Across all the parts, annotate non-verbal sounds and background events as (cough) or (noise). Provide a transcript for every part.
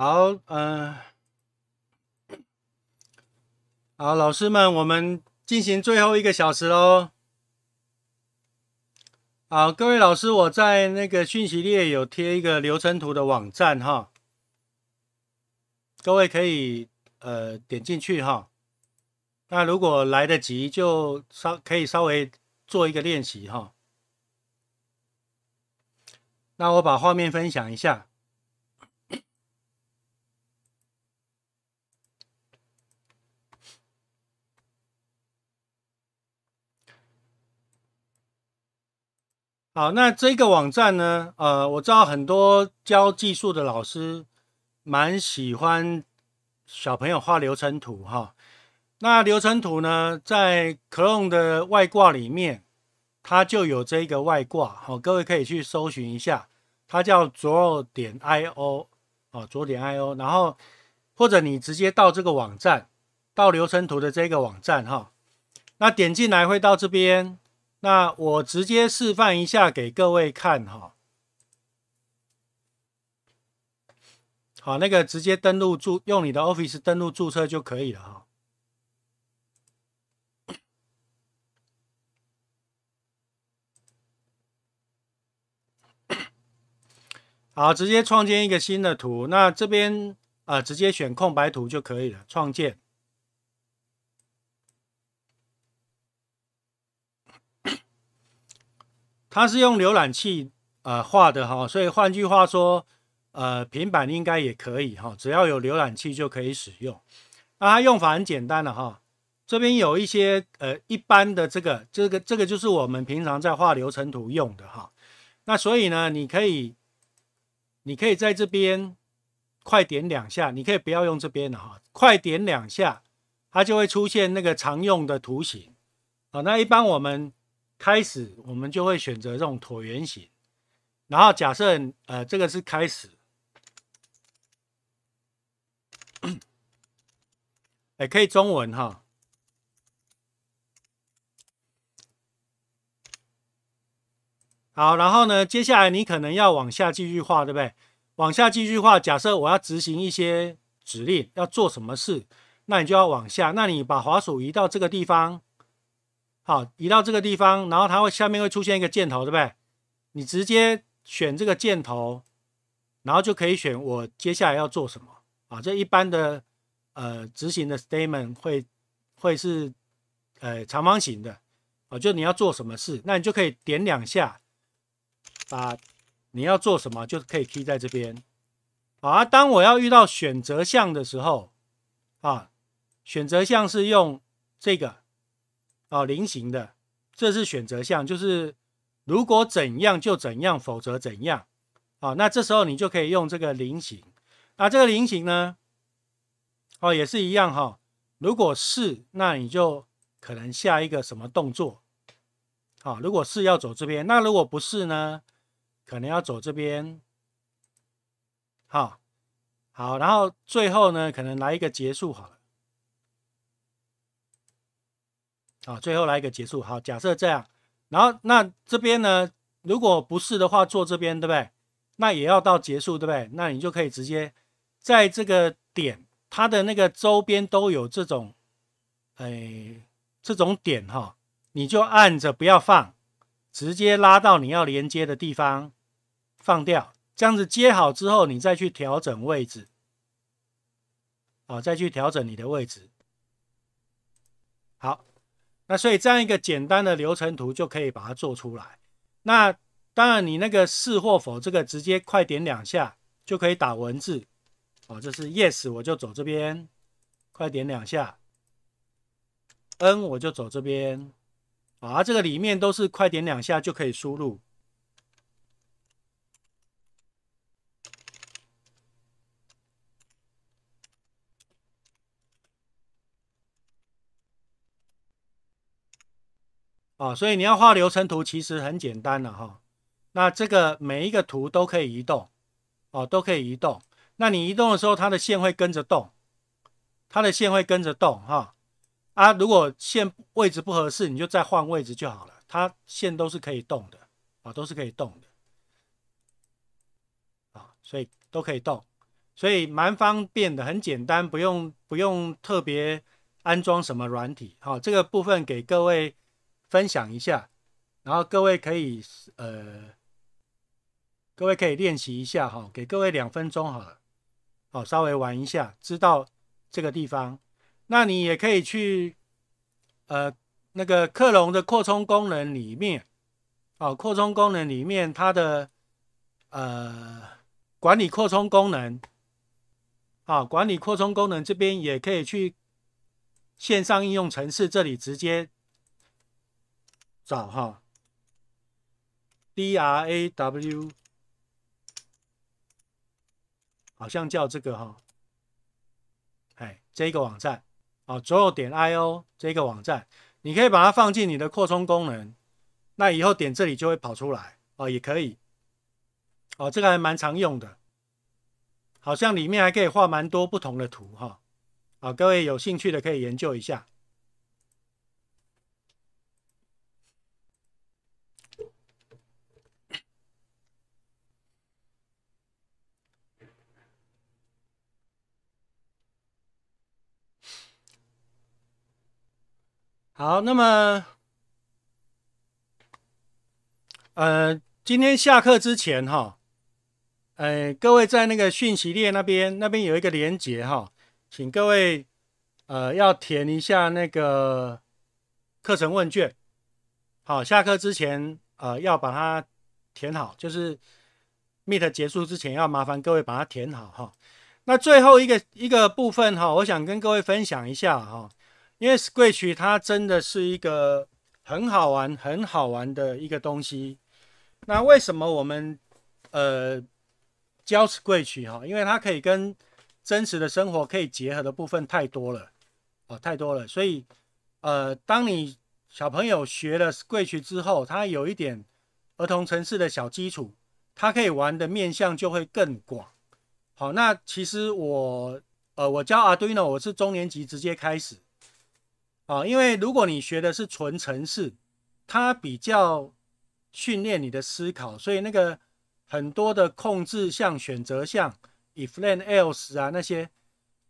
好，嗯，好，老师们，我们进行最后一个小时喽。好，各位老师，我在那个讯息列有贴一个流程图的网站哈，各位可以呃点进去哈。那如果来得及，就稍可以稍微做一个练习哈。那我把画面分享一下。好，那这个网站呢？呃，我知道很多教技术的老师蛮喜欢小朋友画流程图哈。那流程图呢，在 Chrome 的外挂里面，它就有这一个外挂。好，各位可以去搜寻一下，它叫左点 I O 哦左点 I O。然后或者你直接到这个网站，到流程图的这个网站哈。那点进来会到这边。那我直接示范一下给各位看哈。好，那个直接登录注，用你的 Office 登录注册就可以了哈。好，直接创建一个新的图，那这边呃直接选空白图就可以了，创建。它是用浏览器呃画的哈，所以换句话说，呃，平板应该也可以哈，只要有浏览器就可以使用。那它用法很简单的哈，这边有一些呃一般的这个这个这个就是我们平常在画流程图用的哈。那所以呢，你可以你可以在这边快点两下，你可以不要用这边的哈，快点两下，它就会出现那个常用的图形。好，那一般我们。开始，我们就会选择这种椭圆形。然后假设，呃，这个是开始，(coughs) 哎，可以中文哈。好，然后呢，接下来你可能要往下继续画，对不对？往下继续画，假设我要执行一些指令，要做什么事，那你就要往下。那你把滑鼠移到这个地方。好，移到这个地方，然后它会下面会出现一个箭头，对不对？你直接选这个箭头，然后就可以选我接下来要做什么啊？这一般的呃执行的 statement 会会是呃长方形的啊，就你要做什么事，那你就可以点两下，把你要做什么就可以 key 在这边。好啊，当我要遇到选择项的时候啊，选择项是用这个。哦，菱形的，这是选择项，就是如果怎样就怎样，否则怎样。啊，那这时候你就可以用这个菱形。那这个菱形呢，哦，也是一样哈。如果是，那你就可能下一个什么动作。好，如果是要走这边，那如果不是呢，可能要走这边。好，好，然后最后呢，可能来一个结束好了。啊，最后来一个结束。好，假设这样，然后那这边呢，如果不是的话，做这边对不对？那也要到结束对不对？那你就可以直接在这个点，它的那个周边都有这种，哎，这种点哈，你就按着不要放，直接拉到你要连接的地方，放掉。这样子接好之后，你再去调整位置，好，再去调整你的位置，好。那所以这样一个简单的流程图就可以把它做出来。那当然，你那个是或否，这个直接快点两下就可以打文字。哦，这是 yes，我就走这边，快点两下。n 我就走这边。啊，这个里面都是快点两下就可以输入。啊，所以你要画流程图其实很简单了哈。那这个每一个图都可以移动，哦，都可以移动。那你移动的时候，它的线会跟着动，它的线会跟着动哈。啊，如果线位置不合适，你就再换位置就好了。它线都是可以动的，啊，都是可以动的，啊，所以都可以动，所以蛮方便的，很简单，不用不用特别安装什么软体。好，这个部分给各位。分享一下，然后各位可以呃，各位可以练习一下哈，给各位两分钟好了，好稍微玩一下，知道这个地方，那你也可以去呃那个克隆的扩充功能里面，哦，扩充功能里面它的呃管理扩充功能，啊管理扩充功能这边也可以去线上应用城市这里直接。找哈，d r a w，好像叫这个哈，哎，这个网站，哦左右点 i o 这个网站，你可以把它放进你的扩充功能，那以后点这里就会跑出来，哦，也可以，哦，这个还蛮常用的，好像里面还可以画蛮多不同的图哈，好，各位有兴趣的可以研究一下。好，那么，呃，今天下课之前哈，呃，各位在那个讯息列那边，那边有一个连接哈，请各位呃要填一下那个课程问卷。好，下课之前呃要把它填好，就是 meet 结束之前要麻烦各位把它填好哈。那最后一个一个部分哈，我想跟各位分享一下哈。因为 Scratch 它真的是一个很好玩、很好玩的一个东西。那为什么我们呃教 Scratch 哈？因为它可以跟真实的生活可以结合的部分太多了哦，太多了。所以呃，当你小朋友学了 Scratch 之后，他有一点儿童城市的小基础，他可以玩的面向就会更广。好，那其实我呃，我教阿 n o 我是中年级直接开始。啊，因为如果你学的是纯程式，它比较训练你的思考，所以那个很多的控制项、选择项、if-then-else 啊那些，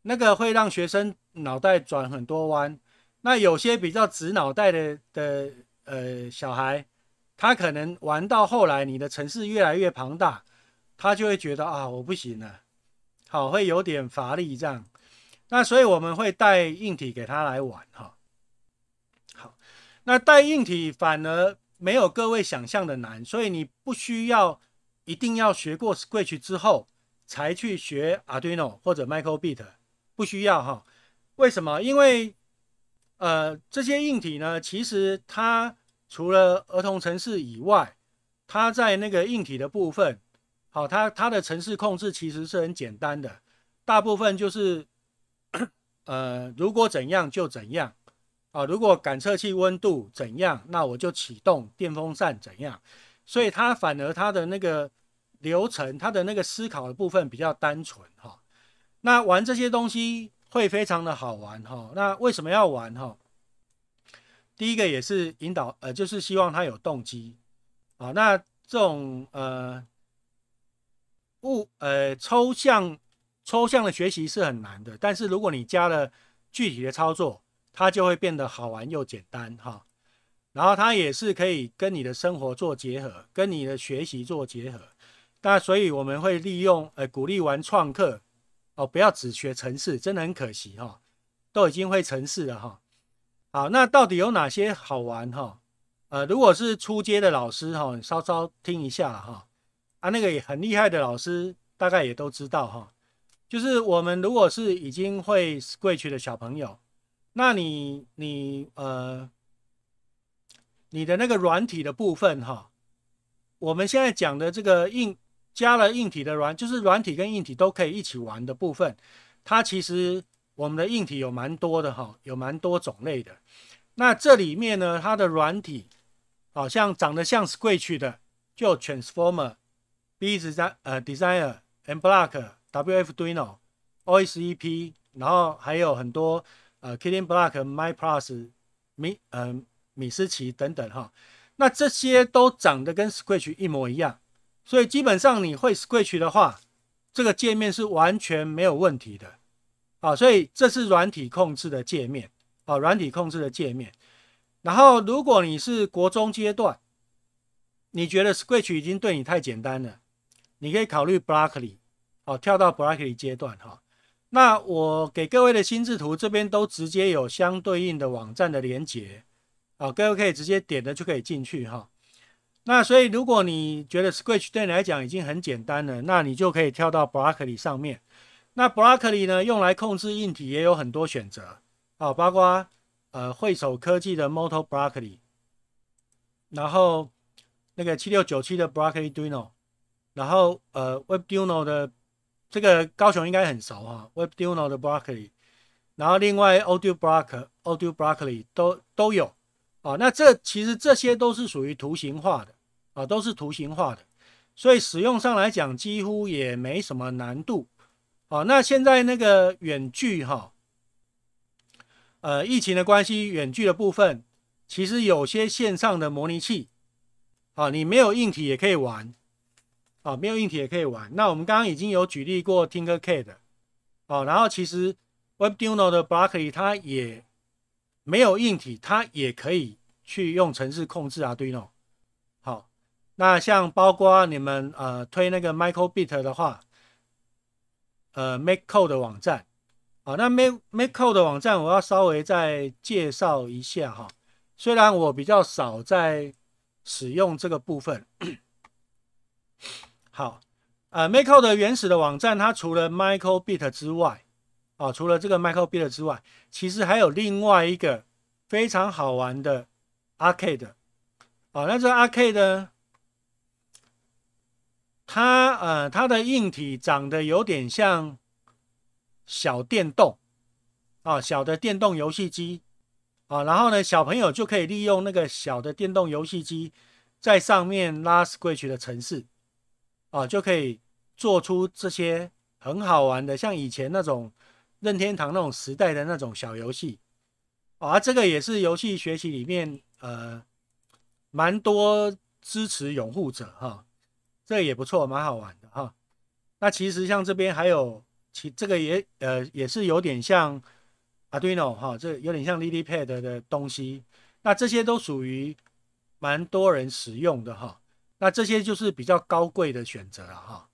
那个会让学生脑袋转很多弯。那有些比较直脑袋的的呃小孩，他可能玩到后来，你的程式越来越庞大，他就会觉得啊我不行了，好会有点乏力这样。那所以我们会带硬体给他来玩哈。那带硬体反而没有各位想象的难，所以你不需要一定要学过 Scratch 之后才去学 Arduino 或者 Microbit，不需要哈。为什么？因为呃这些硬体呢，其实它除了儿童程式以外，它在那个硬体的部分，好，它它的程式控制其实是很简单的，大部分就是 (coughs) 呃如果怎样就怎样。啊，如果感测器温度怎样，那我就启动电风扇怎样，所以它反而它的那个流程，它的那个思考的部分比较单纯哈。那玩这些东西会非常的好玩哈。那为什么要玩哈？第一个也是引导呃，就是希望它有动机啊。那这种呃物呃抽象抽象的学习是很难的，但是如果你加了具体的操作。它就会变得好玩又简单哈，然后它也是可以跟你的生活做结合，跟你的学习做结合。那所以我们会利用呃鼓励玩创客哦，不要只学城市，真的很可惜哈，都已经会城市了哈。好，那到底有哪些好玩哈？呃，如果是初阶的老师哈，稍稍听一下哈啊，那个也很厉害的老师大概也都知道哈，就是我们如果是已经会 switch 的小朋友。那你你呃，你的那个软体的部分哈，我们现在讲的这个硬加了硬体的软，就是软体跟硬体都可以一起玩的部分，它其实我们的硬体有蛮多的哈，有蛮多种类的。那这里面呢，它的软体，好像长得像 Switch 的，就 Transformer、b e s s 呃、Designer、Emblock、WFduino、OSEP，然后还有很多。呃 k i i n g Block、My Plus、米呃米思琪等等哈，那这些都长得跟 s c r a t c h 一模一样，所以基本上你会 s c r a t c h 的话，这个界面是完全没有问题的啊所以这是软体控制的界面啊，软体控制的界面。然后如果你是国中阶段，你觉得 s c r a t c h 已经对你太简单了，你可以考虑 Blockly，好跳到 Blockly 阶段哈。那我给各位的心智图这边都直接有相对应的网站的连接，啊，各位可以直接点了就可以进去哈。那所以如果你觉得 Scratch 对你来讲已经很简单了，那你就可以跳到 b r o c c o l i 上面。那 b r o c c o l i 呢，用来控制硬体也有很多选择啊，包括呃惠手科技的 m o t o b r o c c o l i 然后那个七六九七的 b r o c c o l i d u i n o 然后呃 Webduino 的。这个高雄应该很熟哈，WebDuno 的 b r o c k l y 然后另外 Audio Block、Audio Blockly 都都有啊。那这其实这些都是属于图形化的啊，都是图形化的，所以使用上来讲几乎也没什么难度啊。那现在那个远距哈，呃，疫情的关系，远距的部分其实有些线上的模拟器啊，你没有硬体也可以玩。哦，没有硬体也可以玩。那我们刚刚已经有举例过 Tinkercad 的，哦，然后其实 Webduino 的 Blockly 它也没有硬体，它也可以去用程式控制 Arduino。好，那像包括你们呃推那个 Microbit 的话，呃 MakeCode 网站，好，那 MakeMakeCode 网站我要稍微再介绍一下哈，虽然我比较少在使用这个部分。好，呃，Michael 的原始的网站，它除了 Michael Bit 之外，啊，除了这个 Michael Bit 之外，其实还有另外一个非常好玩的 Arcade，啊，那这 Arcade，它呃，它的硬体长得有点像小电动，啊，小的电动游戏机，啊，然后呢，小朋友就可以利用那个小的电动游戏机，在上面拉 s r i t c h 的城市。啊，就可以做出这些很好玩的，像以前那种任天堂那种时代的那种小游戏。啊，这个也是游戏学习里面呃蛮多支持拥护者哈，这也不错，蛮好玩的哈。那其实像这边还有，其这个也呃也是有点像 Arduino 哈，这有点像 LilyPad 的东西。那这些都属于蛮多人使用的哈。那这些就是比较高贵的选择了哈，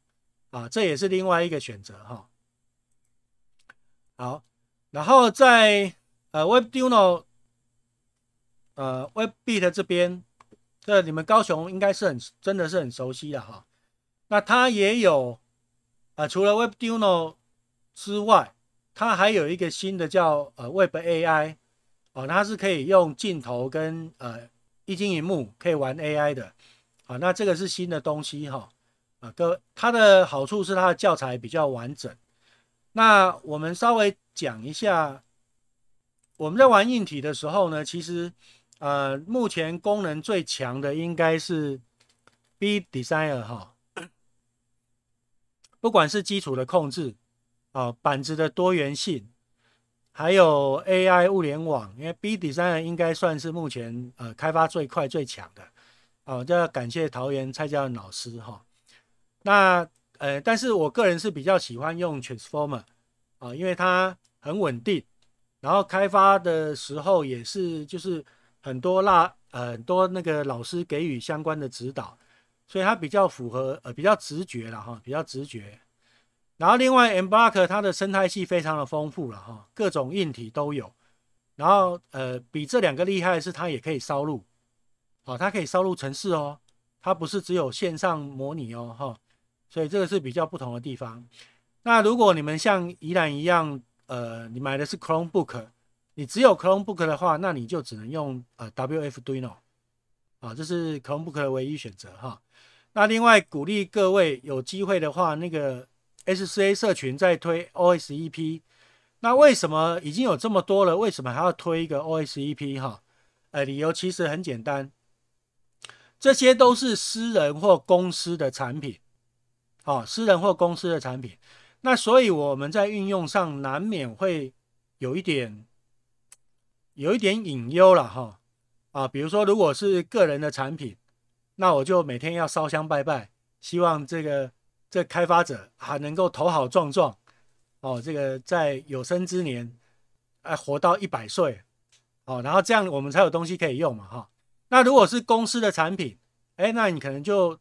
啊，这也是另外一个选择哈。好，然后在呃 Webduino，呃 Webbit 这边，这你们高雄应该是很真的是很熟悉的哈。那它也有啊，除了 Webduino 之外，它还有一个新的叫呃 WebAI 哦，它是可以用镜头跟呃液晶屏幕可以玩 AI 的。啊，那这个是新的东西哈啊，各它的好处是它的教材比较完整。那我们稍微讲一下，我们在玩硬体的时候呢，其实呃，目前功能最强的应该是 B Designer 哈，不管是基础的控制，啊，板子的多元性，还有 AI 物联网，因为 B Designer 应该算是目前呃开发最快最强的。好，就要感谢桃园蔡家的老师哈。那呃，但是我个人是比较喜欢用 Transformer 啊，因为它很稳定，然后开发的时候也是就是很多那呃很多那个老师给予相关的指导，所以它比较符合呃比较直觉了哈，比较直觉。然后另外 e m b a r k 它的生态系非常的丰富了哈，各种硬体都有。然后呃，比这两个厉害的是它也可以烧录。好，它可以烧录城市哦，它不是只有线上模拟哦，哈，所以这个是比较不同的地方。那如果你们像宜兰一样，呃，你买的是 Chromebook，你只有 Chromebook 的话，那你就只能用呃 WFDino，啊，这是 Chromebook 的唯一选择哈。那另外鼓励各位有机会的话，那个 SCA 社群在推 OS EP，那为什么已经有这么多了，为什么还要推一个 OS EP 哈？呃，理由其实很简单。这些都是私人或公司的产品，好，私人或公司的产品，那所以我们在运用上难免会有一点，有一点隐忧了哈，啊，比如说如果是个人的产品，那我就每天要烧香拜拜，希望这个这开发者啊能够投好壮壮，哦，这个在有生之年哎活到一百岁，哦，然后这样我们才有东西可以用嘛哈。那如果是公司的产品，哎，那你可能就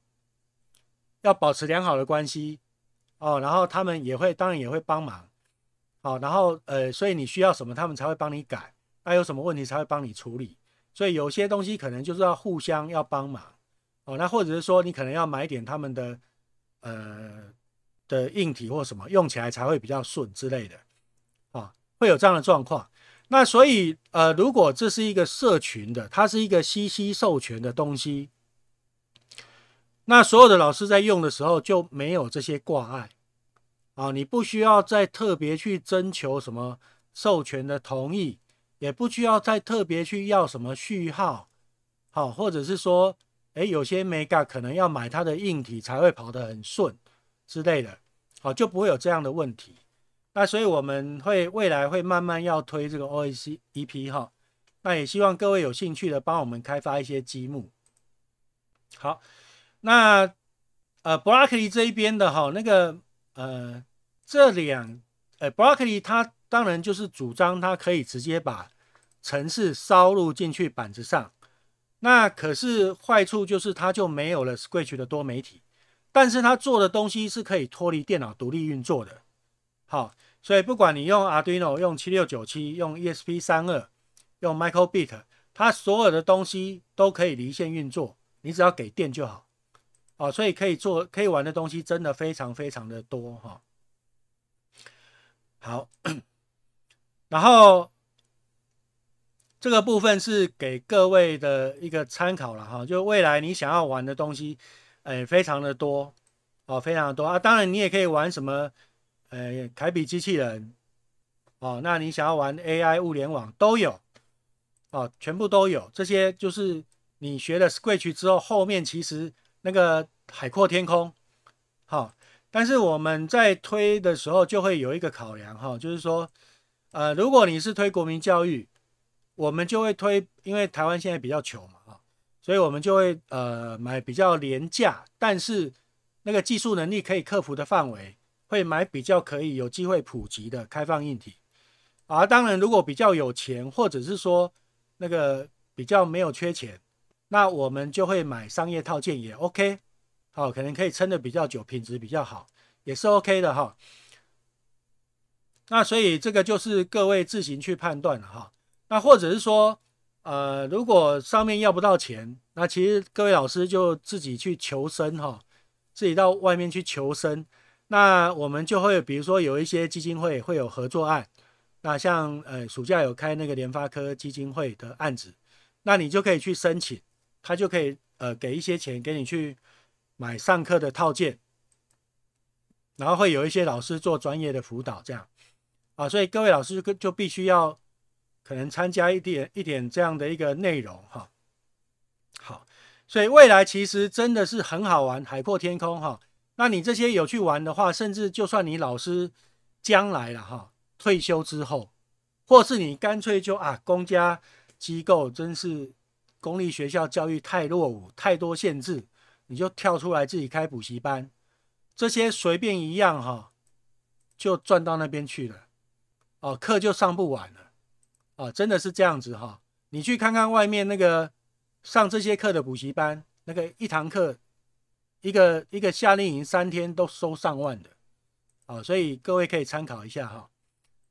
要保持良好的关系哦，然后他们也会，当然也会帮忙，好，然后呃，所以你需要什么，他们才会帮你改；，那有什么问题，才会帮你处理。所以有些东西可能就是要互相要帮忙，哦，那或者是说，你可能要买点他们的呃的硬体或什么，用起来才会比较顺之类的，啊，会有这样的状况。那所以，呃，如果这是一个社群的，它是一个 CC 授权的东西，那所有的老师在用的时候就没有这些挂碍啊，你不需要再特别去征求什么授权的同意，也不需要再特别去要什么序号，好，或者是说，哎，有些 mega 可能要买它的硬体才会跑得很顺之类的，好，就不会有这样的问题。那所以我们会未来会慢慢要推这个 o s c EP 哈，那也希望各位有兴趣的帮我们开发一些积木。好，那呃，Broccoli 这一边的哈，那个呃，这两呃，Broccoli 它当然就是主张它可以直接把城市烧入进去板子上，那可是坏处就是它就没有了 Switch 的多媒体，但是它做的东西是可以脱离电脑独立运作的。好。所以不管你用 Arduino、用七六九七、用 ESP 三二、用 Microbit，它所有的东西都可以离线运作，你只要给电就好。哦，所以可以做、可以玩的东西真的非常非常的多哈。好，然后这个部分是给各位的一个参考了哈，就未来你想要玩的东西，哎，非常的多哦，非常的多啊。当然，你也可以玩什么。呃，凯比机器人，哦，那你想要玩 AI 物联网都有，哦，全部都有。这些就是你学了 Switch 之后，后面其实那个海阔天空，好。但是我们在推的时候就会有一个考量，哈，就是说，呃，如果你是推国民教育，我们就会推，因为台湾现在比较穷嘛，哈，所以我们就会呃买比较廉价，但是那个技术能力可以克服的范围。会买比较可以有机会普及的开放硬体，啊，当然如果比较有钱或者是说那个比较没有缺钱，那我们就会买商业套件也 OK，好，可能可以撑的比较久，品质比较好，也是 OK 的哈。那所以这个就是各位自行去判断了哈。那或者是说，呃，如果上面要不到钱，那其实各位老师就自己去求生哈，自己到外面去求生。那我们就会，比如说有一些基金会会有合作案，那像呃暑假有开那个联发科基金会的案子，那你就可以去申请，他就可以呃给一些钱给你去买上课的套件，然后会有一些老师做专业的辅导，这样啊，所以各位老师就就必须要可能参加一点一点这样的一个内容哈。好，所以未来其实真的是很好玩，海阔天空哈。那你这些有去玩的话，甚至就算你老师将来了哈，退休之后，或是你干脆就啊，公家机构真是公立学校教育太落伍，太多限制，你就跳出来自己开补习班，这些随便一样哈，就赚到那边去了，哦，课就上不完了，哦，真的是这样子哈，你去看看外面那个上这些课的补习班，那个一堂课。一个一个夏令营三天都收上万的，啊，所以各位可以参考一下哈。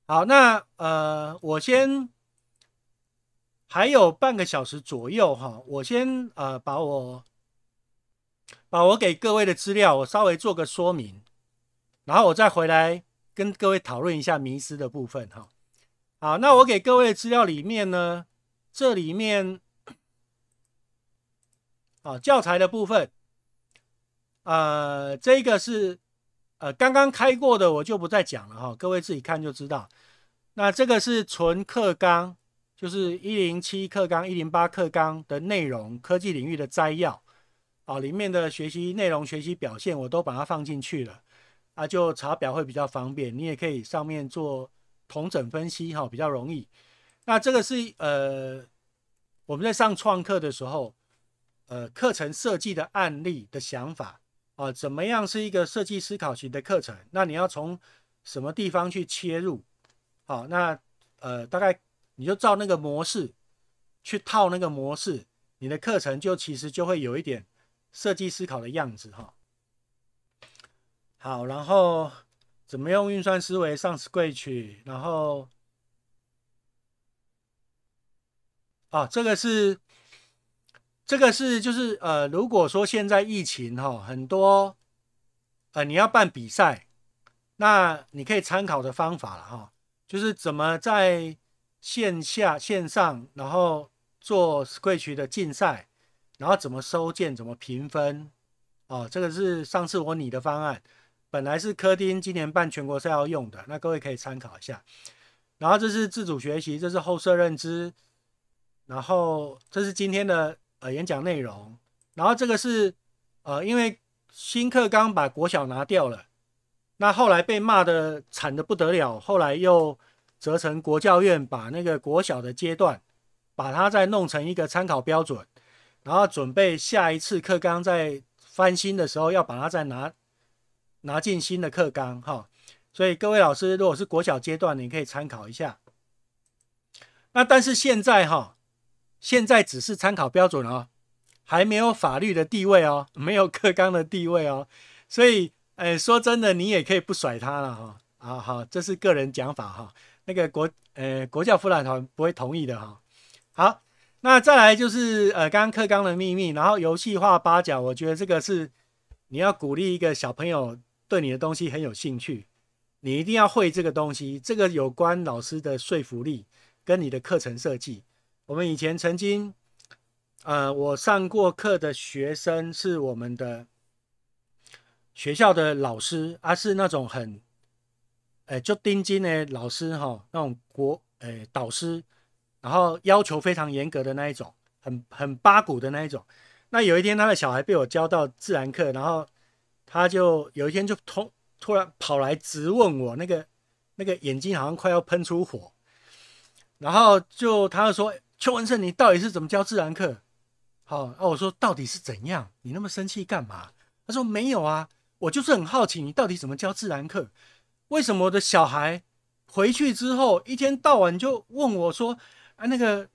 好，那呃，我先还有半个小时左右哈，我先呃把我把我给各位的资料我稍微做个说明，然后我再回来跟各位讨论一下迷失的部分哈。好，那我给各位资料里面呢，这里面 (coughs) 啊教材的部分。呃，这个是呃刚刚开过的，我就不再讲了哈，各位自己看就知道。那这个是纯课纲，就是一零七课纲、一零八课纲的内容，科技领域的摘要，哦，里面的学习内容、学习表现，我都把它放进去了啊，就查表会比较方便。你也可以上面做同整分析哈，比较容易。那这个是呃我们在上创课的时候，呃课程设计的案例的想法。啊，怎么样是一个设计思考型的课程？那你要从什么地方去切入？好，那呃，大概你就照那个模式去套那个模式，你的课程就其实就会有一点设计思考的样子哈。好，然后怎么用运算思维上 c h 然后啊，这个是。这个是就是呃，如果说现在疫情哈，很多呃你要办比赛，那你可以参考的方法了哈，就是怎么在线下线上，然后做贵 h 的竞赛，然后怎么收件，怎么评分哦，这个是上次我拟的方案，本来是科丁今年办全国赛要用的，那各位可以参考一下。然后这是自主学习，这是后设认知，然后这是今天的。呃，演讲内容，然后这个是，呃，因为新课纲把国小拿掉了，那后来被骂的惨的不得了，后来又责成国教院把那个国小的阶段，把它再弄成一个参考标准，然后准备下一次课纲在翻新的时候要把它再拿，拿进新的课纲哈，所以各位老师如果是国小阶段，你可以参考一下，那但是现在哈。现在只是参考标准哦，还没有法律的地位哦，没有克刚的地位哦，所以，呃，说真的，你也可以不甩他了哈，啊哈，这是个人讲法哈，那个国，呃，国教辅导团不会同意的哈。好，那再来就是，呃，刚刚克刚的秘密，然后游戏化八角，我觉得这个是你要鼓励一个小朋友对你的东西很有兴趣，你一定要会这个东西，这个有关老师的说服力跟你的课程设计。我们以前曾经，呃，我上过课的学生是我们的学校的老师，啊，是那种很，呃，就丁金的老师哈，那种国，呃，导师，然后要求非常严格的那一种，很很八股的那一种。那有一天他的小孩被我教到自然课，然后他就有一天就突突然跑来直问我，那个那个眼睛好像快要喷出火，然后就他就说。邱文胜，你到底是怎么教自然课？好啊，我说到底是怎样？你那么生气干嘛？他说没有啊，我就是很好奇，你到底怎么教自然课？为什么我的小孩回去之后一天到晚就问我说啊，那个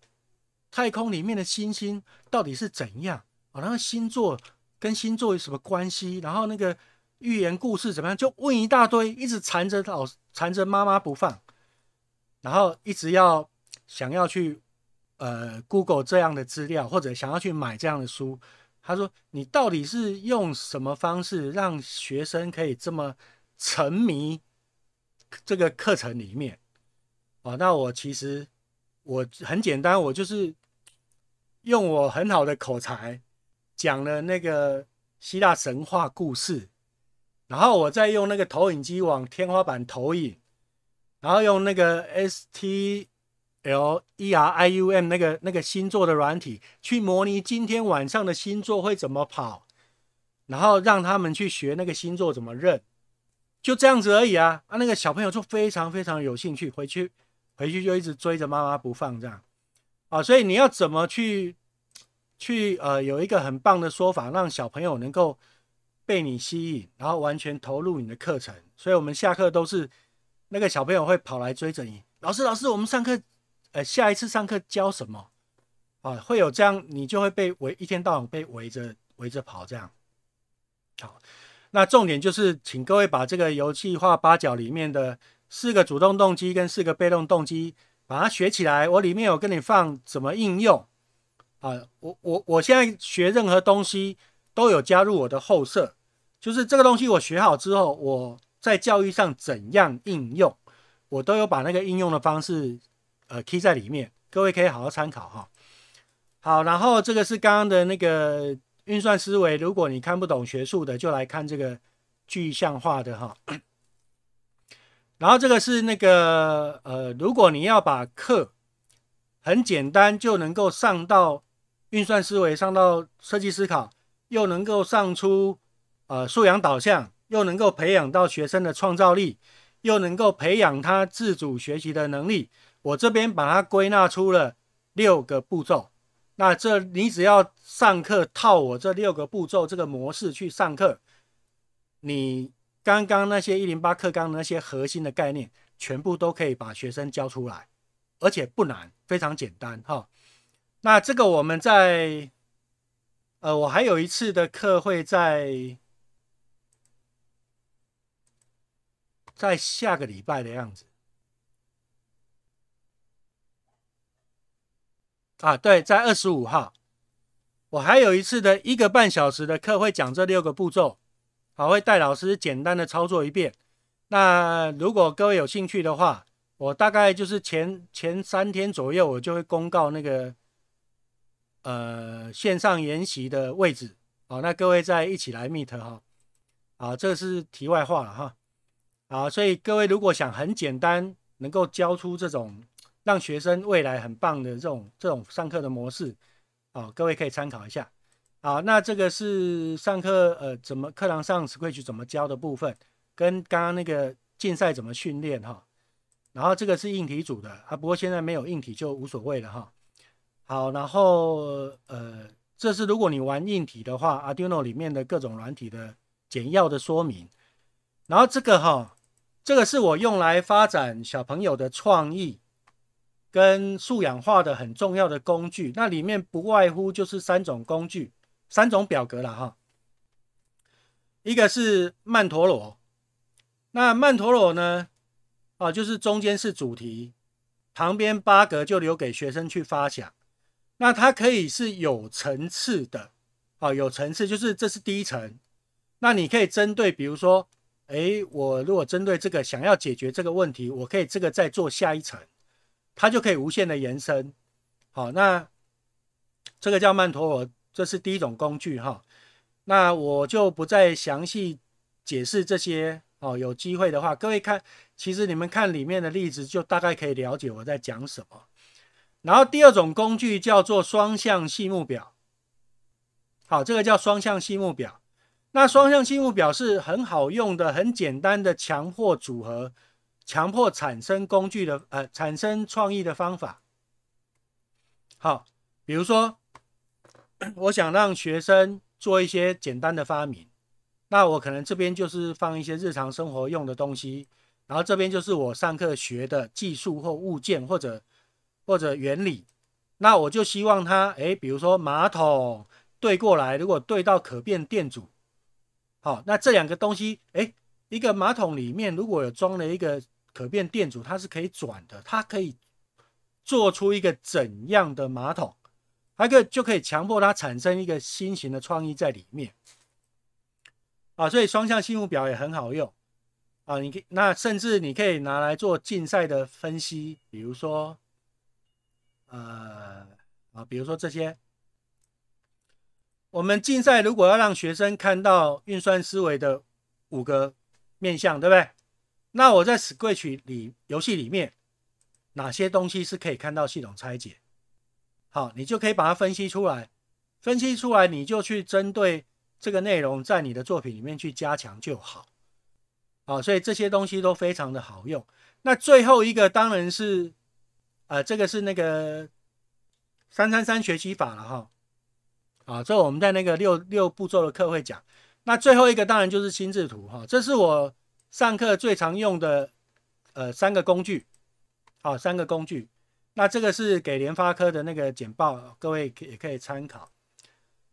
太空里面的星星到底是怎样？啊，那个星座跟星座有什么关系？然后那个寓言故事怎么样？就问一大堆，一直缠着老缠着妈妈不放，然后一直要想要去。呃，Google 这样的资料，或者想要去买这样的书，他说：“你到底是用什么方式让学生可以这么沉迷这个课程里面？”哦，那我其实我很简单，我就是用我很好的口才讲了那个希腊神话故事，然后我再用那个投影机往天花板投影，然后用那个 ST。L E R I U M 那个那个星座的软体，去模拟今天晚上的星座会怎么跑，然后让他们去学那个星座怎么认，就这样子而已啊啊！那个小朋友就非常非常有兴趣，回去回去就一直追着妈妈不放这样啊！所以你要怎么去去呃，有一个很棒的说法，让小朋友能够被你吸引，然后完全投入你的课程。所以我们下课都是那个小朋友会跑来追着你，老师老师，我们上课。呃，下一次上课教什么啊？会有这样，你就会被围，一天到晚被围着围着跑这样。好，那重点就是，请各位把这个游戏化八角里面的四个主动动机跟四个被动动机，把它学起来。我里面有跟你放怎么应用啊？我我我现在学任何东西都有加入我的后设，就是这个东西我学好之后，我在教育上怎样应用，我都有把那个应用的方式。呃，key 在里面，各位可以好好参考哈。好，然后这个是刚刚的那个运算思维，如果你看不懂学术的，就来看这个具象化的哈。然后这个是那个呃，如果你要把课很简单就能够上到运算思维，上到设计思考，又能够上出呃素养导向，又能够培养到学生的创造力，又能够培养他自主学习的能力。我这边把它归纳出了六个步骤，那这你只要上课套我这六个步骤这个模式去上课，你刚刚那些一零八课纲的那些核心的概念，全部都可以把学生教出来，而且不难，非常简单哈。那这个我们在，呃，我还有一次的课会在在下个礼拜的样子。啊，对，在二十五号，我还有一次的一个半小时的课，会讲这六个步骤，好，会带老师简单的操作一遍。那如果各位有兴趣的话，我大概就是前前三天左右，我就会公告那个呃线上研习的位置，好，那各位再一起来 meet 哈。啊，这是题外话了哈。啊，所以各位如果想很简单能够教出这种。让学生未来很棒的这种这种上课的模式，好，各位可以参考一下。好，那这个是上课，呃，怎么课堂上 switch 怎么教的部分，跟刚刚那个竞赛怎么训练哈。然后这个是硬体组的啊，不过现在没有硬体就无所谓了哈。好，然后呃，这是如果你玩硬体的话，Arduino 里面的各种软体的简要的说明。然后这个哈，这个是我用来发展小朋友的创意。跟素养化的很重要的工具，那里面不外乎就是三种工具，三种表格了哈。一个是曼陀罗，那曼陀罗呢，啊，就是中间是主题，旁边八格就留给学生去发想。那它可以是有层次的，啊，有层次，就是这是第一层，那你可以针对，比如说，哎，我如果针对这个想要解决这个问题，我可以这个再做下一层。它就可以无限的延伸，好，那这个叫曼陀罗，这是第一种工具哈。那我就不再详细解释这些哦，有机会的话，各位看，其实你们看里面的例子，就大概可以了解我在讲什么。然后第二种工具叫做双向细目表，好，这个叫双向细目表。那双向细目表是很好用的、很简单的强迫组合。强迫产生工具的呃，产生创意的方法。好，比如说，我想让学生做一些简单的发明，那我可能这边就是放一些日常生活用的东西，然后这边就是我上课学的技术或物件或者或者原理。那我就希望他，哎，比如说马桶对过来，如果对到可变电阻，好，那这两个东西，哎，一个马桶里面如果有装了一个。可变电阻，它是可以转的，它可以做出一个怎样的马桶？还可个就可以强迫它产生一个新型的创意在里面。啊，所以双向信物表也很好用啊！你可那甚至你可以拿来做竞赛的分析，比如说，呃，啊，比如说这些，我们竞赛如果要让学生看到运算思维的五个面向，对不对？那我在 s w i t c h 里游戏里面哪些东西是可以看到系统拆解？好，你就可以把它分析出来，分析出来你就去针对这个内容，在你的作品里面去加强就好。好，所以这些东西都非常的好用。那最后一个当然是，呃，这个是那个三三三学习法了哈。啊，这我们在那个六六步骤的课会讲。那最后一个当然就是心智图哈，这是我。上课最常用的呃三个工具，好三个工具，那这个是给联发科的那个简报，各位也可以参考。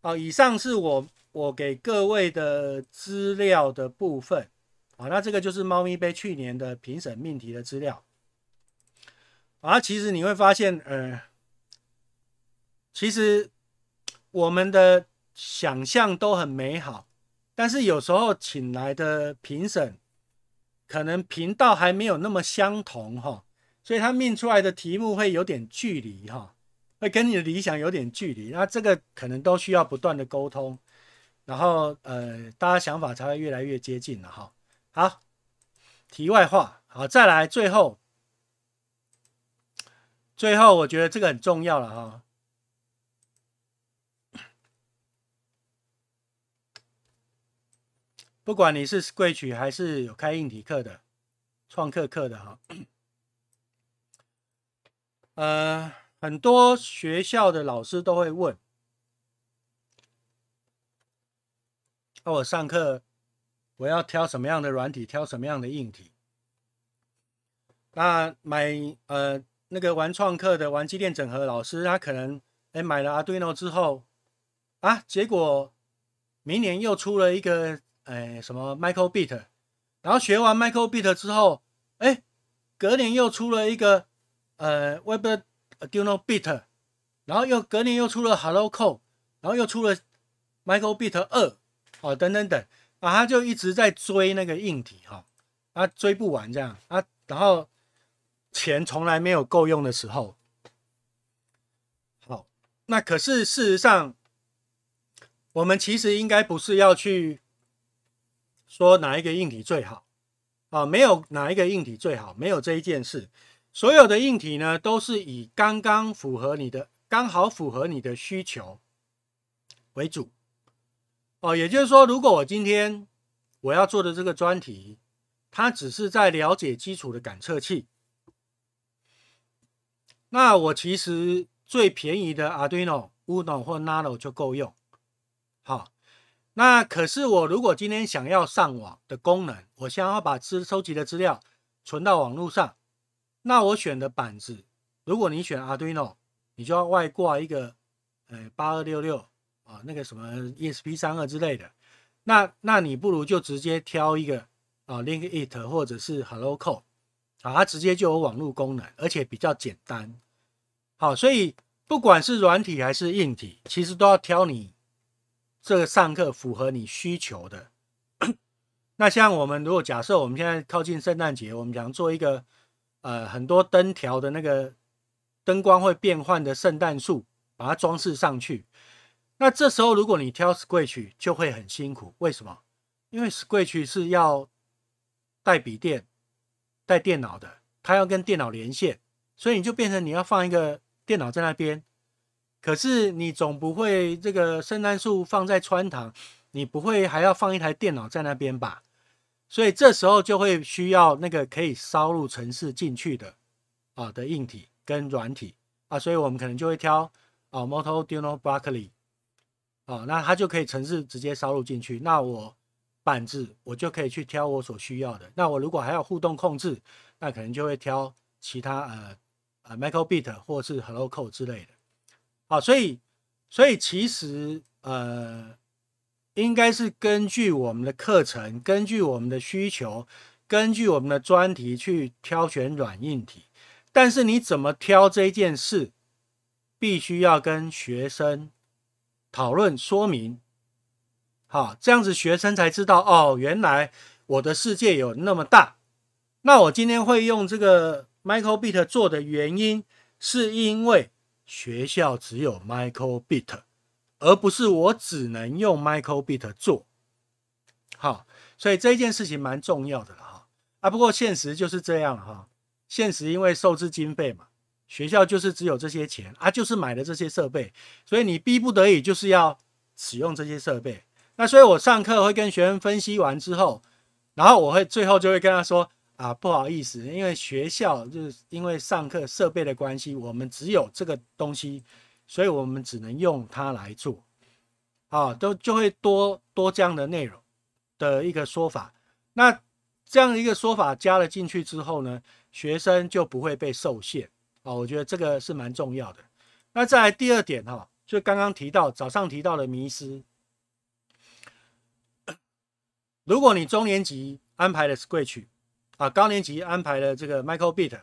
好，以上是我我给各位的资料的部分。好，那这个就是猫咪杯去年的评审命题的资料。啊，其实你会发现，呃，其实我们的想象都很美好，但是有时候请来的评审。可能频道还没有那么相同哈，所以他命出来的题目会有点距离哈，会跟你的理想有点距离，那这个可能都需要不断的沟通，然后呃，大家想法才会越来越接近了哈。好，题外话，好，再来最后，最后我觉得这个很重要了哈。不管你是贵取还是有开硬体课的、创客课的哈，呃，很多学校的老师都会问：，那我上课我要挑什么样的软体，挑什么样的硬体？那买呃那个玩创客的、玩机电整合老师，他可能哎买了 Arduino 之后，啊，结果明年又出了一个。哎，什么 Michael b e a t 然后学完 Michael b e a t 之后，哎，隔年又出了一个呃 Webduino b e a t 然后又隔年又出了 Hello Core，然后又出了 Michael b e a t 二，哦等等等，啊，他就一直在追那个硬体哈，他追不完这样，啊，然后钱从来没有够用的时候，好，那可是事实上，我们其实应该不是要去。说哪一个硬体最好啊？没有哪一个硬体最好，没有这一件事。所有的硬体呢，都是以刚刚符合你的，刚好符合你的需求为主哦。也就是说，如果我今天我要做的这个专题，它只是在了解基础的感测器，那我其实最便宜的 Arduino、Uno 或 Nano 就够用，好。那可是我如果今天想要上网的功能，我想要把资收集的资料存到网络上，那我选的板子，如果你选 Arduino，你就要外挂一个呃八二六六啊那个什么 ESP 三二之类的，那那你不如就直接挑一个啊 Linkit 或者是 Hello Core 啊，它直接就有网络功能，而且比较简单。好，所以不管是软体还是硬体，其实都要挑你。这个上课符合你需求的。(clears throat) 那像我们如果假设我们现在靠近圣诞节，我们想做一个呃很多灯条的那个灯光会变换的圣诞树，把它装饰上去。那这时候如果你挑 switch 就会很辛苦，为什么？因为 switch 是要带笔电、带电脑的，它要跟电脑连线，所以你就变成你要放一个电脑在那边。可是你总不会这个圣诞树放在穿堂，你不会还要放一台电脑在那边吧？所以这时候就会需要那个可以烧入城市进去的啊的硬体跟软体啊，所以我们可能就会挑啊，Motorduino Blockly 啊，那它就可以城市直接烧入进去。那我板子我就可以去挑我所需要的。那我如果还要互动控制，那可能就会挑其他呃呃，Microbit 或是 Hello Code 之类的。好，所以，所以其实，呃，应该是根据我们的课程，根据我们的需求，根据我们的专题去挑选软硬体。但是你怎么挑这件事，必须要跟学生讨论说明。好，这样子学生才知道哦，原来我的世界有那么大。那我今天会用这个 m i c h a e l b e a t 做的原因，是因为。学校只有 Michael Bit，而不是我只能用 Michael Bit 做。好，所以这件事情蛮重要的了哈。啊，不过现实就是这样了哈。现实因为收支经费嘛，学校就是只有这些钱啊，就是买了这些设备，所以你逼不得已就是要使用这些设备。那所以我上课会跟学生分析完之后，然后我会最后就会跟他说。啊，不好意思，因为学校就是因为上课设备的关系，我们只有这个东西，所以我们只能用它来做。啊，都就会多多这样的内容的一个说法。那这样一个说法加了进去之后呢，学生就不会被受限。啊，我觉得这个是蛮重要的。那在第二点哈，就刚刚提到早上提到的迷失，如果你中年级安排的是跪曲。啊，高年级安排了这个 Michael b e a t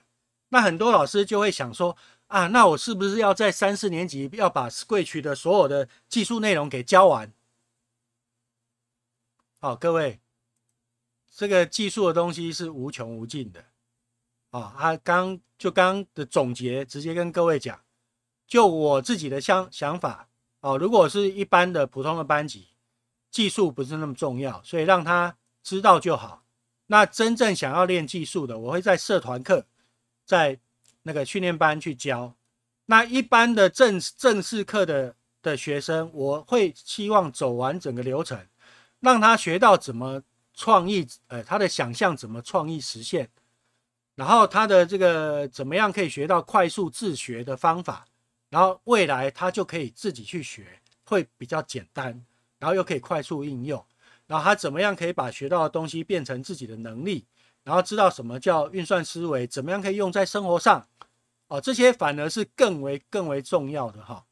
那很多老师就会想说啊，那我是不是要在三四年级要把贵区的所有的技术内容给教完？好，各位，这个技术的东西是无穷无尽的啊。他刚就刚的总结，直接跟各位讲，就我自己的想想法哦。如果是一般的普通的班级，技术不是那么重要，所以让他知道就好。那真正想要练技术的，我会在社团课、在那个训练班去教。那一般的正正式课的的学生，我会希望走完整个流程，让他学到怎么创意，呃，他的想象怎么创意实现，然后他的这个怎么样可以学到快速自学的方法，然后未来他就可以自己去学，会比较简单，然后又可以快速应用。然后他怎么样可以把学到的东西变成自己的能力？然后知道什么叫运算思维，怎么样可以用在生活上？哦，这些反而是更为更为重要的哈。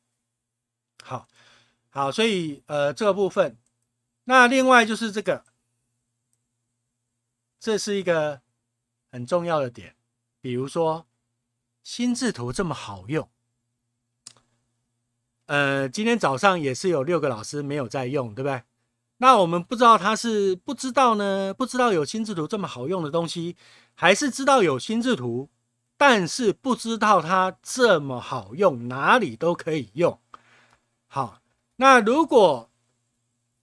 好，好，所以呃这个部分，那另外就是这个，这是一个很重要的点。比如说心智图这么好用，呃，今天早上也是有六个老师没有在用，对不对？那我们不知道他是不知道呢？不知道有心智图这么好用的东西，还是知道有心智图，但是不知道它这么好用，哪里都可以用。好，那如果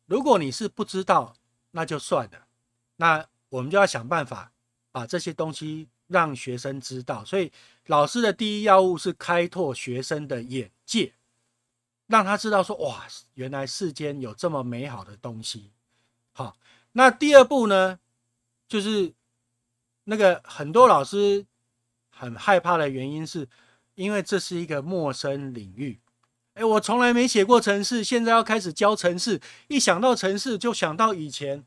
如果你是不知道，那就算了。那我们就要想办法把这些东西让学生知道。所以，老师的第一要务是开拓学生的眼界。让他知道说哇，原来世间有这么美好的东西。好，那第二步呢，就是那个很多老师很害怕的原因，是因为这是一个陌生领域。哎，我从来没写过城市，现在要开始教城市，一想到城市就想到以前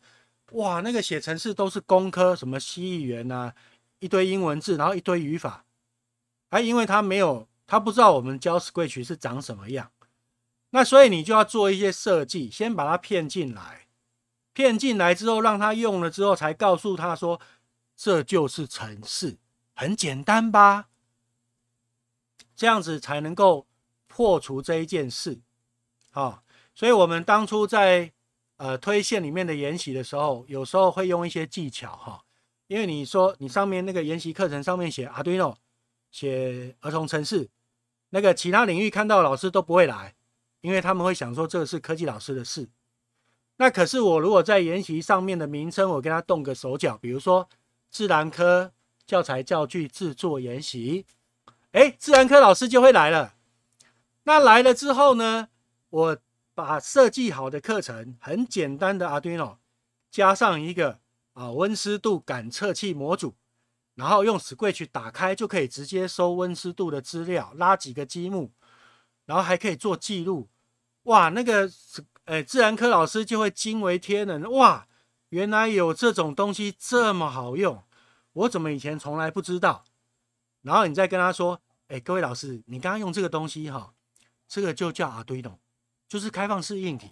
哇，那个写城市都是工科，什么蜥蜴园呐，一堆英文字，然后一堆语法，还因为他没有他不知道我们教 s c r a t c h 是长什么样。那所以你就要做一些设计，先把他骗进来，骗进来之后让他用了之后，才告诉他说这就是城市，很简单吧？这样子才能够破除这一件事啊！所以我们当初在呃推线里面的研习的时候，有时候会用一些技巧哈，因为你说你上面那个研习课程上面写 Arduino，写儿童城市，那个其他领域看到老师都不会来。因为他们会想说这个是科技老师的事，那可是我如果在研习上面的名称，我跟他动个手脚，比如说自然科教材教具制作研习，哎，自然科老师就会来了。那来了之后呢，我把设计好的课程很简单的 Arduino 加上一个啊温湿度感测器模组，然后用史贵去打开就可以直接收温湿度的资料，拉几个积木。然后还可以做记录，哇！那个，哎，自然科老师就会惊为天人，哇！原来有这种东西这么好用，我怎么以前从来不知道？然后你再跟他说，哎，各位老师，你刚刚用这个东西哈，这个就叫阿堆懂，就是开放式硬体。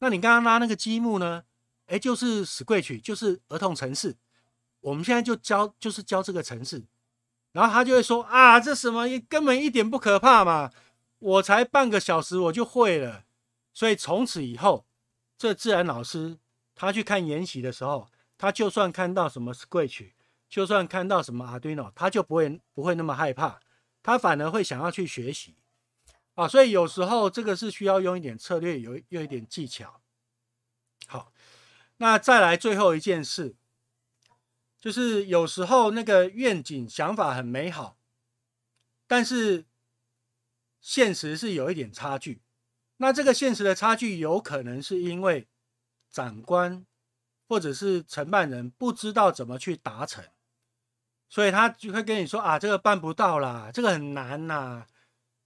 那你刚刚拉那个积木呢？哎，就是史桂曲，就是儿童城市。我们现在就教，就是教这个城市。然后他就会说啊，这什么根本一点不可怕嘛。我才半个小时，我就会了。所以从此以后，这自然老师他去看研习的时候，他就算看到什么 s r a t c h 就算看到什么 Arduino，他就不会不会那么害怕，他反而会想要去学习啊。所以有时候这个是需要用一点策略，有有一点技巧。好，那再来最后一件事，就是有时候那个愿景想法很美好，但是。现实是有一点差距，那这个现实的差距有可能是因为长官或者是承办人不知道怎么去达成，所以他就会跟你说啊，这个办不到啦，这个很难呐。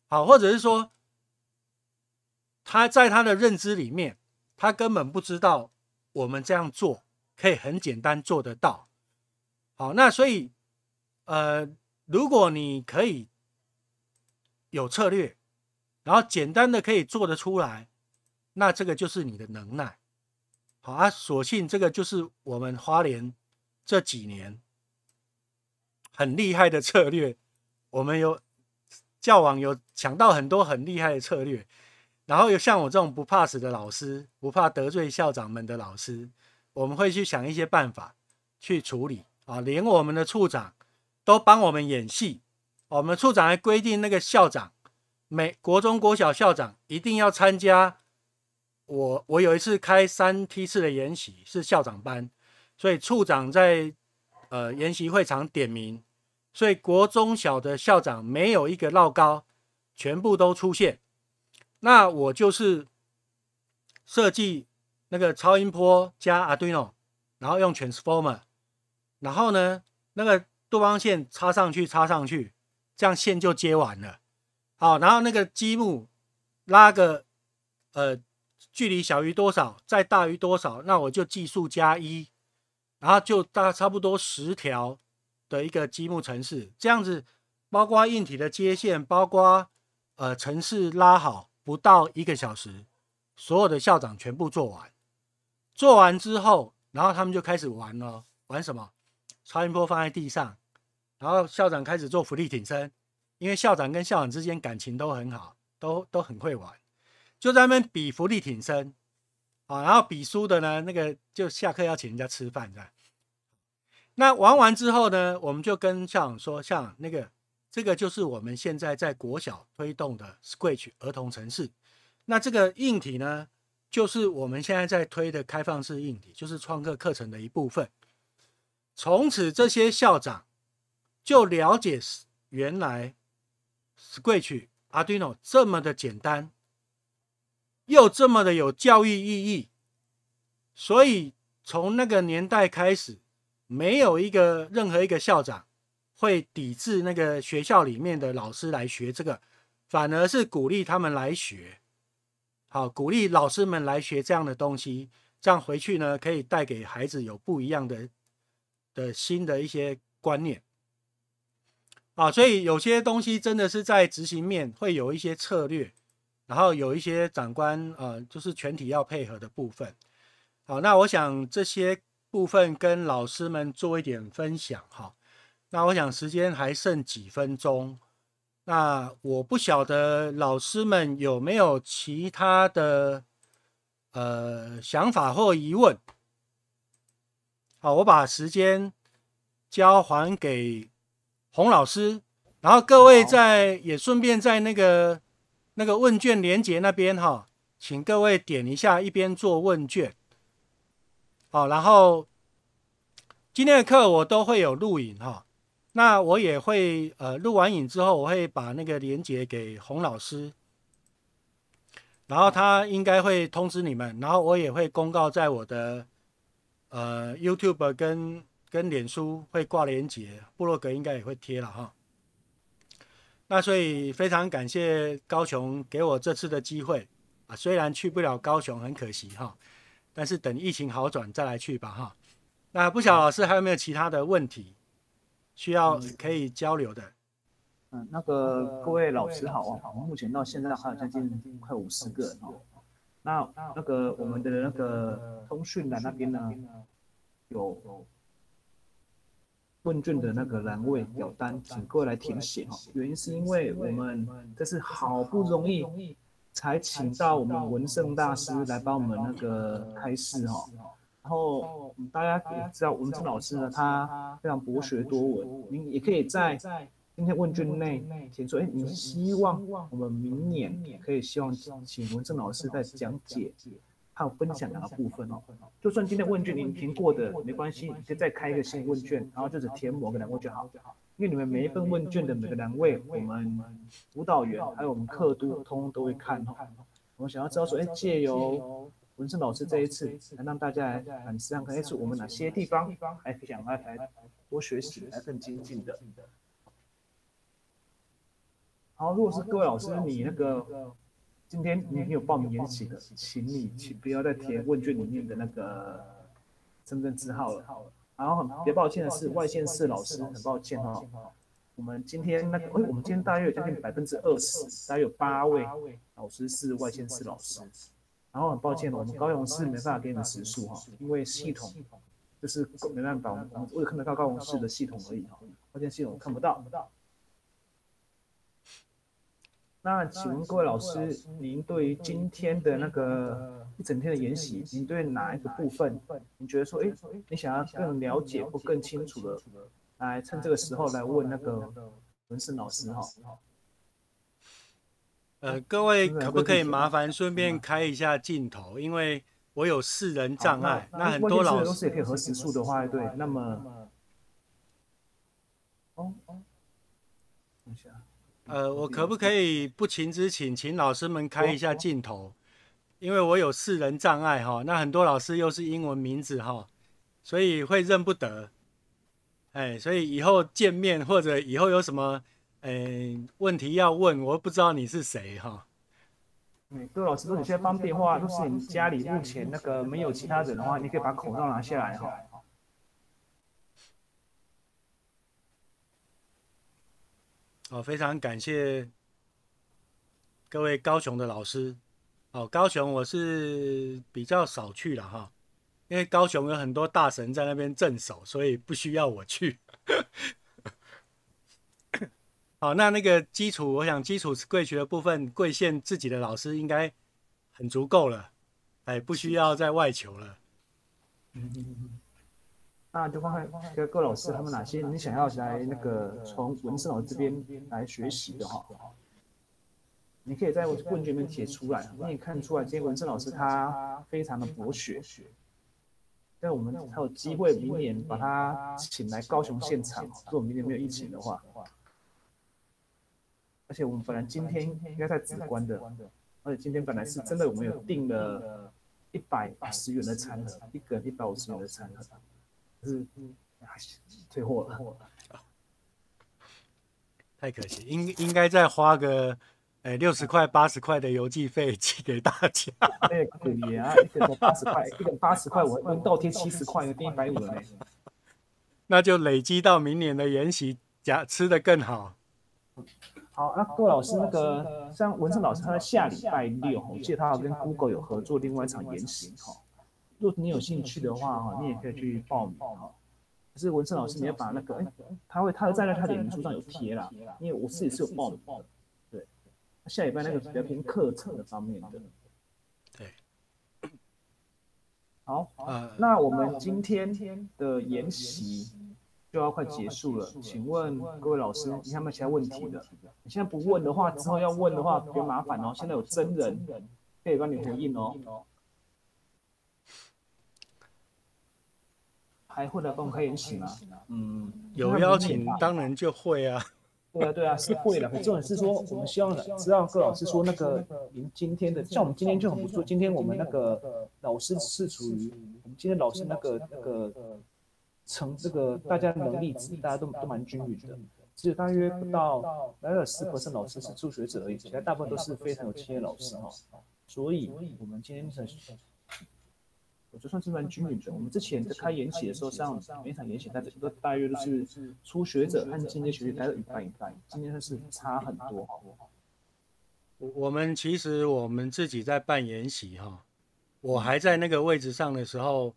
好，或者是说他在他的认知里面，他根本不知道我们这样做可以很简单做得到。好，那所以呃，如果你可以。有策略，然后简单的可以做得出来，那这个就是你的能耐。好啊，所幸这个就是我们花莲这几年很厉害的策略。我们有教网有抢到很多很厉害的策略，然后有像我这种不怕死的老师，不怕得罪校长们的老师，我们会去想一些办法去处理啊，连我们的处长都帮我们演戏。我们处长还规定，那个校长，美国中、国小校长一定要参加。我我有一次开三梯次的研习，是校长班，所以处长在呃研习会场点名，所以国中小的校长没有一个落高，全部都出现。那我就是设计那个超音波加 Arduino，然后用 Transformer，然后呢，那个杜邦线插上去，插上去。这样线就接完了，好，然后那个积木拉个呃距离小于多少，再大于多少，那我就计数加一，然后就大差不多十条的一个积木城市，这样子，包括硬体的接线，包括呃城市拉好，不到一个小时，所有的校长全部做完，做完之后，然后他们就开始玩了，玩什么？超音波放在地上。然后校长开始做福利挺身，因为校长跟校长之间感情都很好，都都很会玩，就在那边比福利挺身，啊，然后比输的呢，那个就下课要请人家吃饭，这样。那玩完之后呢，我们就跟校长说，像那个这个就是我们现在在国小推动的 Scratch 儿童城市，那这个硬体呢，就是我们现在在推的开放式硬体，就是创客课程的一部分。从此这些校长。就了解，原来，Scratch、Arduino 这么的简单，又这么的有教育意义，所以从那个年代开始，没有一个任何一个校长会抵制那个学校里面的老师来学这个，反而是鼓励他们来学，好鼓励老师们来学这样的东西，这样回去呢，可以带给孩子有不一样的的新的一些观念。啊，所以有些东西真的是在执行面会有一些策略，然后有一些长官，呃，就是全体要配合的部分。好，那我想这些部分跟老师们做一点分享哈。那我想时间还剩几分钟，那我不晓得老师们有没有其他的呃想法或疑问。好，我把时间交还给。洪老师，然后各位在也顺便在那个那个问卷连接那边哈，请各位点一下，一边做问卷。好，然后今天的课我都会有录影哈，那我也会呃录完影之后，我会把那个连接给洪老师，然后他应该会通知你们，然后我也会公告在我的呃 YouTube 跟。跟脸书会挂连接，部落格应该也会贴了哈。那所以非常感谢高雄给我这次的机会啊，虽然去不了高雄很可惜哈，但是等疫情好转再来去吧哈。那不晓老师还有没有其他的问题需要可以交流的？嗯，那个各位老师好，啊，目前到现在还有将近快五十个哈。那那个我们的那个通讯栏那边呢？有。问卷的那个栏位表单，请各位来填写哈。原因是因为我们这是好不容易才请到我们文正大师来帮我们那个开示哈。然后大家也知道文正老师呢，他非常博学多闻，您也可以在今天问卷内填出，哎，你希望我们明年可以希望请文正老师再讲解。还有分享两个部分哦，就算今天问卷您填过的没关系，你可以再开一个新问卷，然后就只填某个栏位就好。因为你们每一份问卷的每个栏位，我们辅导员还有我们课都通通都会看哦。我们想要知道说，哎，借由文胜老师这一次，来让大家来反思看看哎，是我们哪些地方还想要来多学习，来更精进的。好，如果是各位老师，你那个。今天你有报名延习的，请你请不要再填问卷里面的那个身份证号了。然后很别抱歉的是，外县市老师很抱歉哈，我们今天那个，哎，我们今天大约有将近百分之二十，大约有八位老师是外县市老师。然后很抱歉，我们高雄市没办法给你们时数哈，因为系统就是没办法，我们我只看得到高雄市的系统而已哈，外线系统看不到。那请问各位老师，您对于今天的那个一整天的研习，您对哪一个部分，你觉得说，哎，你想要更了解或更清楚的，来趁这个时候来问那个文胜老师哈。呃，各位可不可以麻烦顺便开一下镜头，因为我有四人障碍，那很多老师也可以核实数的话，对，那么，呃，我可不可以不情之请，请老师们开一下镜头？因为我有四人障碍哈，那很多老师又是英文名字哈，所以会认不得。哎，所以以后见面或者以后有什么嗯问题要问，我不知道你是谁哈。各位老师果你现在方便的话，就是你家里目前那个没有其他人的话，你可以把口罩拿下来哈。哦，非常感谢各位高雄的老师。哦，高雄我是比较少去了哈，因为高雄有很多大神在那边镇守，所以不需要我去。好，那那个基础，我想基础贵学的部分，贵县自己的老师应该很足够了，哎，不需要再外求了。那就看看各各老师他们哪些你想要来那个从文生老师这边来学习的哈，你可以在我问卷里面写出来，你也看出来今天文生老师他非常的博学，但我们还有机会明年把他请来高雄现场，如果明年没有疫情的话，而且我们本来今天应该在直观的，而且今天本来是真的我们有订了一百五十元的餐盒，一个一百五十元的餐盒。是，退货 (laughs) 了，太可惜，应应该再花个，哎，六十块、八十块的邮寄费寄给大家。对，(laughs) 对，啊，一点八十块，一点八十块，我倒贴七十块，变一百五了。那就累积到明年的研习，假吃的更好。好那各位老师，那个像文胜老师，他在下礼拜六，我记得他要跟 Google 有合作，另外一场研习。哈。若你有兴趣的话，哈，你也可以去报名哈。可是文生老师你要把那个，哎，他会，他在那他的名书上有贴啦，因为我自己是有报名报的。对，下礼拜那个比较偏课程的方面的。对。好呃，那我们今天的研习就要快结束了，请问各位老师，你有没有其他问题的？你现在不问的话，之后要问的话别麻烦哦。现在有真人可以帮你回应哦。还会来帮我们开邀请吗？嗯，有邀请当然就会啊。(laughs) 对啊，对啊，是会的。重点是说，我们希望知道各老师说那个，您今天的，像我们今天就很不错。今天我们那个老师是属于我们今天老师那个那个成这个大家能力值大家都都蛮均匀的，只有大约不到那老师不是老师是初学者而已，其他大部分都是非常有经验老师哈。所以，所以我们今天才。我就算是蛮均匀的。我们之前在开演习的时候，像每场演习，大家都大约都是初学者和进阶学员大了一半一半。今天算是差很多，好不好？我我们其实我们自己在办研习哈，我还在那个位置上的时候，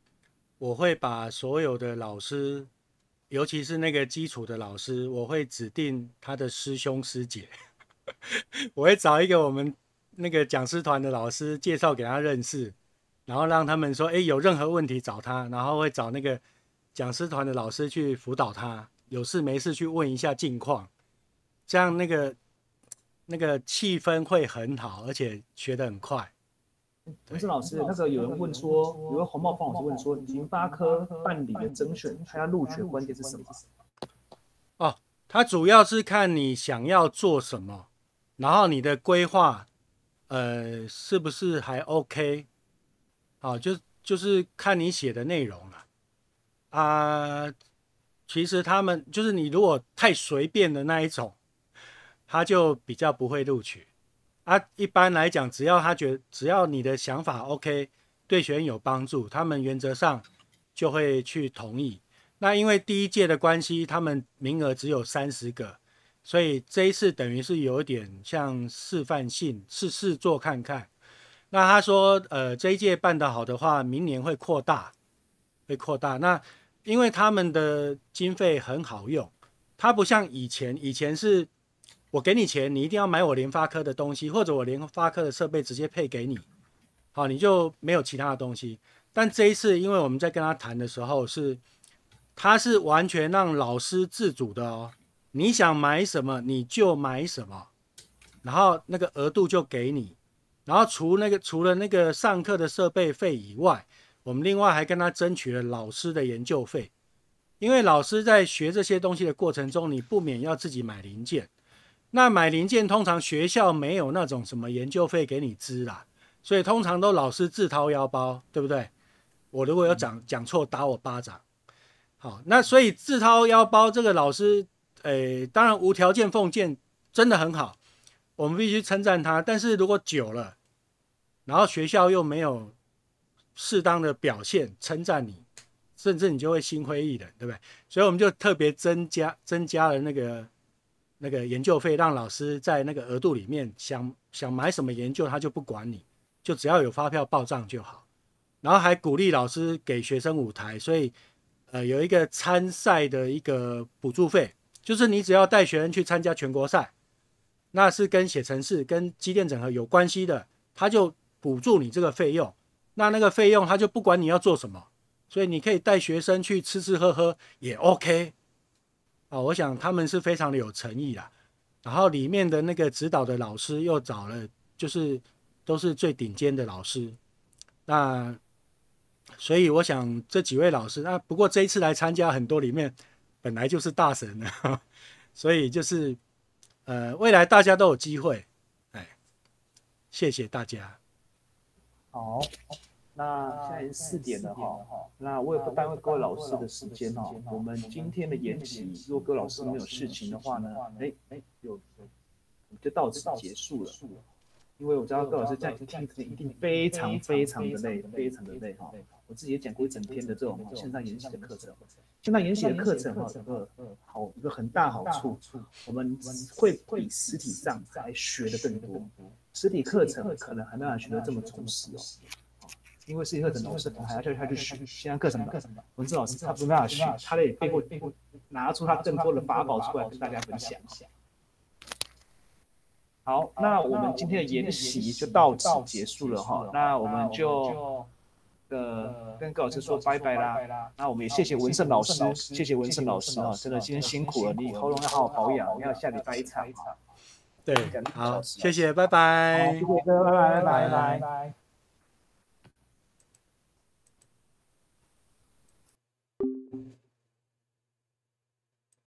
我会把所有的老师，尤其是那个基础的老师，我会指定他的师兄师姐，(laughs) 我会找一个我们那个讲师团的老师介绍给他认识。然后让他们说：“哎，有任何问题找他。”然后会找那个讲师团的老师去辅导他。有事没事去问一下近况，这样那个那个气氛会很好，而且学得很快。不是老师，那时候有人问说，有个红帽帮我就问说，研发科办理的甄选，他要录取的关键是什么？哦，他主要是看你想要做什么，然后你的规划，呃，是不是还 OK？好，就就是看你写的内容了啊。其实他们就是你，如果太随便的那一种，他就比较不会录取啊。一般来讲，只要他觉，只要你的想法 OK，对学员有帮助，他们原则上就会去同意。那因为第一届的关系，他们名额只有三十个，所以这一次等于是有点像示范性，试试做看看。那他说，呃，这一届办的好的话，明年会扩大，会扩大。那因为他们的经费很好用，他不像以前，以前是我给你钱，你一定要买我联发科的东西，或者我联发科的设备直接配给你，好，你就没有其他的东西。但这一次，因为我们在跟他谈的时候，是他是完全让老师自主的哦，你想买什么你就买什么，然后那个额度就给你。然后除那个除了那个上课的设备费以外，我们另外还跟他争取了老师的研究费，因为老师在学这些东西的过程中，你不免要自己买零件。那买零件通常学校没有那种什么研究费给你支啦，所以通常都老师自掏腰包，对不对？我如果有讲讲错，打我巴掌。好，那所以自掏腰包，这个老师，诶，当然无条件奉献真的很好。我们必须称赞他，但是如果久了，然后学校又没有适当的表现称赞你，甚至你就会心灰意冷，对不对？所以我们就特别增加增加了那个那个研究费，让老师在那个额度里面想想买什么研究，他就不管你，就只要有发票报账就好。然后还鼓励老师给学生舞台，所以呃有一个参赛的一个补助费，就是你只要带学生去参加全国赛。那是跟写程式、跟机电整合有关系的，他就补助你这个费用。那那个费用他就不管你要做什么，所以你可以带学生去吃吃喝喝也 OK。啊，我想他们是非常的有诚意啦。然后里面的那个指导的老师又找了，就是都是最顶尖的老师。那所以我想这几位老师，那不过这一次来参加很多里面，本来就是大神，(laughs) 所以就是。呃，未来大家都有机会，哎，谢谢大家。好，那现在四点了哈，那我也不耽误各位老师的时间哈，我们今天的演习，如果各位老师没有事情的话呢，哎哎，就就到此结束了。因为我知道各位老师在今天一定非常非常的累，非常的累哈。我自己也讲过一整天的这种线上演习的课程。现在研习的课程哈，一个好一个很大好处，我们会比实体上来学的更多。实体课程可能还没有学的这么充实哦。因为实体课程老师还要叫他去学，现在课程不文字老师他没办法学，他得背背过拿出他更多的法宝出来跟大家分享。好，那我们今天的研习就到此结束了哈。那我们就。呃，跟高老师说拜拜啦。那我们也谢谢文胜老师，谢谢文胜老师啊，真的今天辛苦了，你喉咙要好好保养，要下礼拜一场。对，好，谢谢，拜拜。谢谢哥，拜拜拜拜。